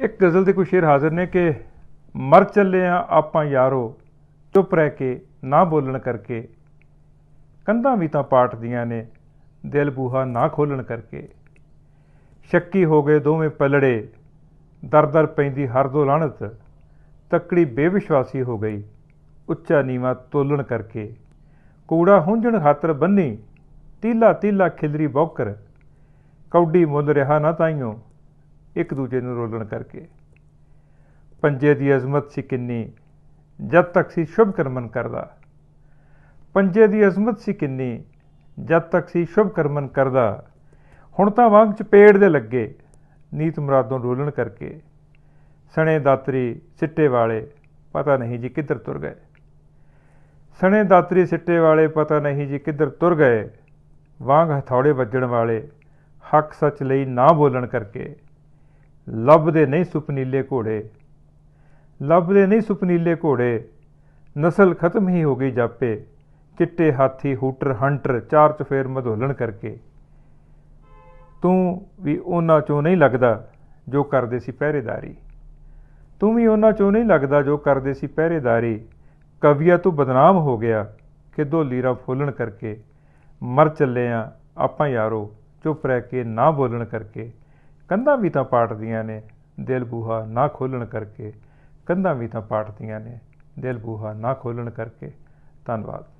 ਇੱਕ ਗਜ਼ਲ ਦੇ ਕੁਝ ਸ਼ੇਰ ਹਾਜ਼ਰ ਨੇ ਕਿ ਮਰ ਚੱਲੇ ਆ ਆਪਾਂ ਯਾਰੋ ਚੁੱਪ ਰਹਿ ਕੇ ਨਾ ਬੋਲਣ ਕਰਕੇ ਕੰਧਾਂ ਵੀ ਤਾਂ ਪਾਟਦੀਆਂ ਨੇ ਦਿਲ ਬੂਹਾ ਨਾ ਖੋਲਣ ਕਰਕੇ ਸ਼ੱਕੀ ਹੋ ਗਏ ਦੋਵੇਂ ਪਲੜੇ ਦਰਦਰ ਪੈਂਦੀ ਹਰ ਦੋ ਲਾਣਤ ਤੱਕੜੀ ਬੇਵਿਸ਼ਵਾਸੀ ਹੋ ਗਈ ਉੱਚਾ ਨੀਵਾ ਤੋਲਣ ਕਰਕੇ ਕੂੜਾ ਹੁੰਝਣ ਖਾਤਰ ਬੰਨੀ ਤੀਲਾ ਤੀਲਾ ਖਿਲਰੀ ਬੌਕਰ ਕੌਡੀ ਮੁੱਲ ਰਿਹਾ ਨਾ ਤਾਈਓ ਇੱਕ ਦੂਜੇ ਨੂੰ ਰੋਲਣ ਕਰਕੇ ਪੰਜੇ ਦੀ ਅਜ਼ਮਤ ਸੀ ਕਿੰਨੀ ਜਦ ਤੱਕ ਸੀ ਸ਼ੁਭ ਕਰਮਨ ਕਰਦਾ ਪੰਜੇ ਦੀ ਅਜ਼ਮਤ ਸੀ ਕਿੰਨੀ ਜਦ ਤੱਕ ਸੀ ਸ਼ੁਭ ਕਰਮਨ ਕਰਦਾ ਹੁਣ ਤਾਂ ਵਾਂਗ ਚਪੇੜ ਦੇ ਲੱਗੇ ਨੀਤ ਮਰਾਦੋਂ ਰੋਲਣ ਕਰਕੇ ਸਣੇ ਦਾਤਰੀ ਸਿੱਟੇ ਵਾਲੇ ਪਤਾ ਨਹੀਂ ਜੀ ਕਿੱਧਰ ਤੁਰ ਗਏ ਸਣੇ ਦਾਤਰੀ ਸਿੱਟੇ ਵਾਲੇ ਪਤਾ ਨਹੀਂ ਜੀ ਕਿੱਧਰ ਤੁਰ ਗਏ ਵਾਂਗ ਹਥੌੜੇ ਵੱਜਣ ਵਾਲੇ ਹੱਕ ਸੱਚ ਲਈ ਨਾ ਬੋਲਣ ਕਰਕੇ ਲੱਭਦੇ ਨਹੀਂ ਸੁਪਨੀਲੇ ਘੋੜੇ ਲੱਭਦੇ ਨਹੀਂ ਸੁਪਨੀਲੇ ਘੋੜੇ ਨਸਲ ਖਤਮ ਹੀ ਹੋ ਗਈ ਜਾਪੇ ਚਿੱਟੇ ਹਾਥੀ ਹੂਟਰ ਹੰਟਰ ਚਾਰ ਚਫੇਰ ਮਧੋਲਣ ਕਰਕੇ ਤੂੰ ਵੀ ਉਹਨਾਂ ਚੋਂ ਨਹੀਂ ਲੱਗਦਾ ਜੋ ਕਰਦੇ ਸੀ ਪਹਿਰੇਦਾਰੀ ਤੂੰ ਵੀ ਉਹਨਾਂ ਚੋਂ ਨਹੀਂ ਲੱਗਦਾ ਜੋ ਕਰਦੇ ਸੀ ਪਹਿਰੇਦਾਰੀ ਕਵੀਆ ਤੂੰ ਬਦਨਾਮ ਹੋ ਗਿਆ ਕਿਦੋਂ ਲੀਰਾ ਫੋਲਣ ਕਰਕੇ ਮਰ ਚੱਲੇ ਆ ਆਪਾਂ ਯਾਰੋ ਚੁੱਪ ਰਹਿ ਕੇ ਨਾ ਬੋਲਣ ਕਰਕੇ ਕੰਧਾਂ ਵੀ ਤਾਂ ਪਾਟਦੀਆਂ ਨੇ ਦਿਲ ਬੂਹਾ ਨਾ ਖੋਲਣ ਕਰਕੇ ਕੰਧਾਂ ਵੀ ਤਾਂ ਪਾਟਦੀਆਂ ਨੇ ਦਿਲ ਬੂਹਾ ਨਾ ਖੋਲਣ ਕਰਕੇ ਧੰਨਵਾਦ